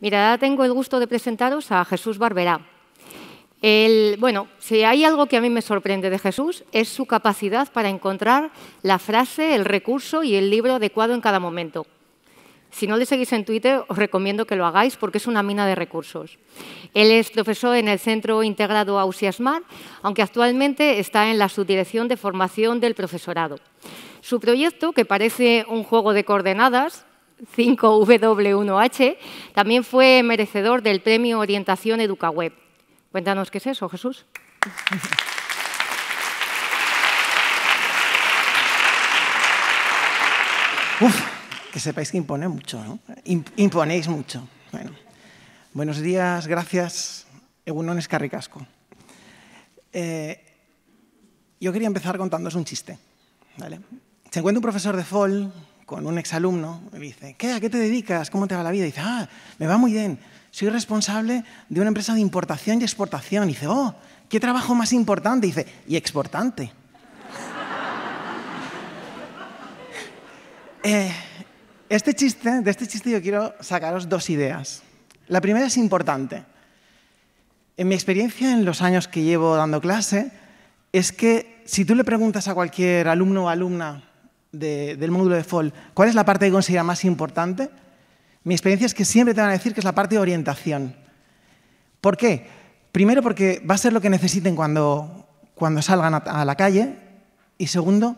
Mira, tengo el gusto de presentaros a Jesús Barberá. bueno, si hay algo que a mí me sorprende de Jesús es su capacidad para encontrar la frase, el recurso y el libro adecuado en cada momento. Si no le seguís en Twitter, os recomiendo que lo hagáis porque es una mina de recursos. Él es profesor en el Centro Integrado Ausiasmar, aunque actualmente está en la subdirección de formación del profesorado. Su proyecto, que parece un juego de coordenadas, 5W1H, también fue merecedor del premio Orientación EducaWeb. Cuéntanos qué es eso, Jesús. Uf, que sepáis que impone mucho, ¿no? Imponéis mucho. Bueno. Buenos días, gracias. Egunon Carricasco. Eh, yo quería empezar contándoos un chiste. Se encuentra un profesor de FOL con un exalumno, me dice, ¿qué? ¿A qué te dedicas? ¿Cómo te va la vida? Y dice, ah, me va muy bien. Soy responsable de una empresa de importación y exportación. Y dice, oh, ¿qué trabajo más importante? dice, y exportante. Eh, este chiste, de este chiste yo quiero sacaros dos ideas. La primera es importante. En mi experiencia en los años que llevo dando clase, es que si tú le preguntas a cualquier alumno o alumna, del módulo de FOL, ¿cuál es la parte que considera más importante? Mi experiencia es que siempre te van a decir que es la parte de orientación. ¿Por qué? Primero porque va a ser lo que necesiten cuando, salgan a, la calle y segundo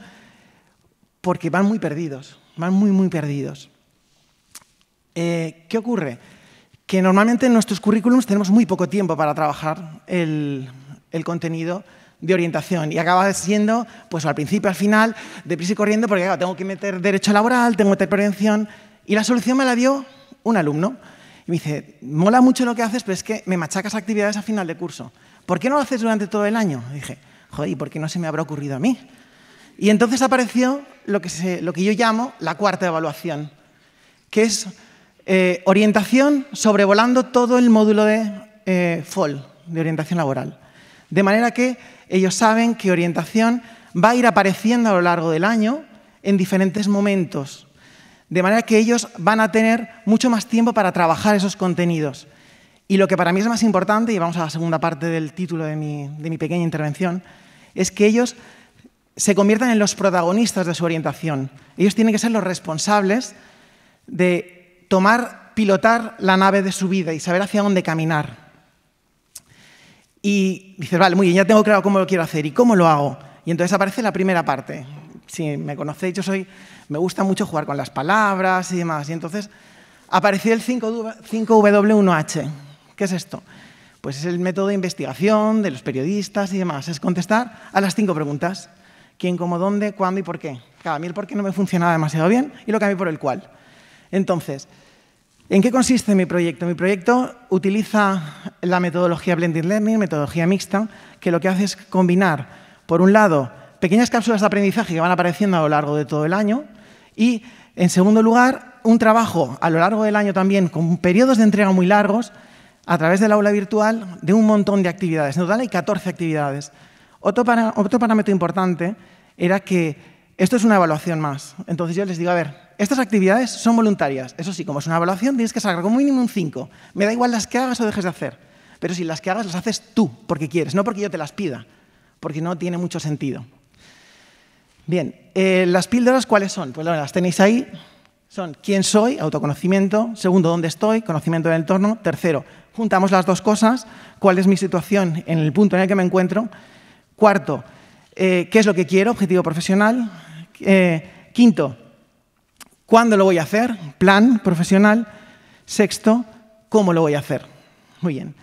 porque van muy perdidos, van muy, muy perdidos. Eh, ¿Qué ocurre? Que normalmente en nuestros currículums tenemos muy poco tiempo para trabajar el contenido de orientación y acaba siendo, pues al principio, al final, deprisa y corriendo, porque tengo que meter derecho laboral, tengo que meter prevención. Y la solución me la dio un alumno. Y me dice, mola mucho lo que haces, pero es que me machacas actividades a final de curso. ¿Por qué no lo haces durante todo el año? dije, joder, ¿y por qué no se me habrá ocurrido a mí? Y entonces apareció lo que, yo llamo la cuarta evaluación, que es eh, orientación sobrevolando todo el módulo de eh, FOL, de orientación laboral. De manera que ellos saben que orientación va a ir apareciendo a lo largo del año en diferentes momentos. De manera que ellos van a tener mucho más tiempo para trabajar esos contenidos. Y lo que para mí es más importante, y vamos a la segunda parte del título de mi, de mi pequeña intervención, es que ellos se conviertan en los protagonistas de su orientación. Ellos tienen que ser los responsables de tomar, pilotar la nave de su vida y saber hacia dónde caminar. Y dices, vale, muy bien, ya tengo claro cómo lo quiero hacer y cómo lo hago. Y entonces aparece la primera parte. Si me conocéis, yo soy, me gusta mucho jugar con las palabras y demás. Y entonces apareció el 5W1H. ¿Qué es esto? Pues es el método de investigación de los periodistas y demás. Es contestar a las cinco preguntas. ¿Quién, cómo, dónde, cuándo y por qué? Cada mil mí el por qué no me funcionaba demasiado bien y lo cambié por el cual. Entonces, ¿En qué consiste mi proyecto? Mi proyecto utiliza la metodología Blended Learning, metodología mixta, que lo que hace es combinar, por un lado, pequeñas cápsulas de aprendizaje que van apareciendo a lo largo de todo el año y, en segundo lugar, un trabajo a lo largo del año también con periodos de entrega muy largos a través del aula virtual de un montón de actividades. En total hay 14 actividades. Otro, otro parámetro importante era que esto es una evaluación más. Entonces yo les digo, a ver, estas actividades son voluntarias. Eso sí, como es una evaluación, tienes que sacar como mínimo un 5. Me da igual las que hagas o dejes de hacer. Pero si las que hagas las haces tú, porque quieres, no porque yo te las pida, porque no tiene mucho sentido. Bien, eh, las píldoras, ¿cuáles son? Pues las tenéis ahí. Son quién soy, autoconocimiento. Segundo, dónde estoy, conocimiento del entorno. Tercero, juntamos las dos cosas. ¿Cuál es mi situación en el punto en el que me encuentro? Cuarto, eh, ¿qué es lo que quiero? Objetivo profesional. Eh, quinto, ¿cuándo lo voy a hacer? Plan profesional. Sexto, ¿cómo lo voy a hacer? Muy bien.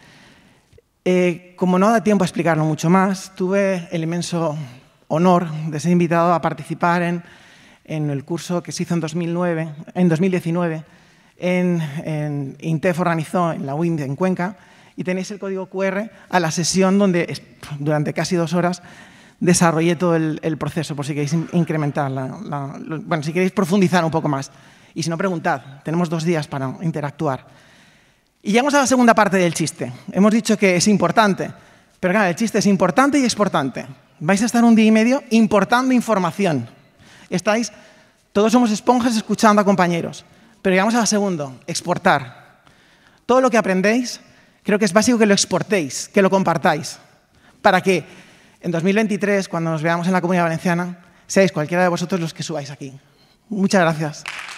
Eh, como no da tiempo a explicarlo mucho más, tuve el inmenso honor de ser invitado a participar en, el curso que se hizo en, 2019 en, INTEF organizó en la WIND en Cuenca y tenéis el código QR a la sesión donde durante casi dos horas desarrollé todo el, proceso, por si queréis incrementar, bueno, si queréis profundizar un poco más. Y si no, preguntad, tenemos dos días para interactuar. Y llegamos a la segunda parte del chiste. Hemos dicho que es importante, pero claro, el chiste es importante y exportante. Vais a estar un día y medio importando información. Estáis, todos somos esponjas escuchando a compañeros, pero llegamos a la segunda, exportar. Todo lo que aprendéis, creo que es básico que lo exportéis, que lo compartáis, para que en 2023, cuando nos veamos en la Comunidad Valenciana, seáis cualquiera de vosotros los que subáis aquí. Muchas gracias.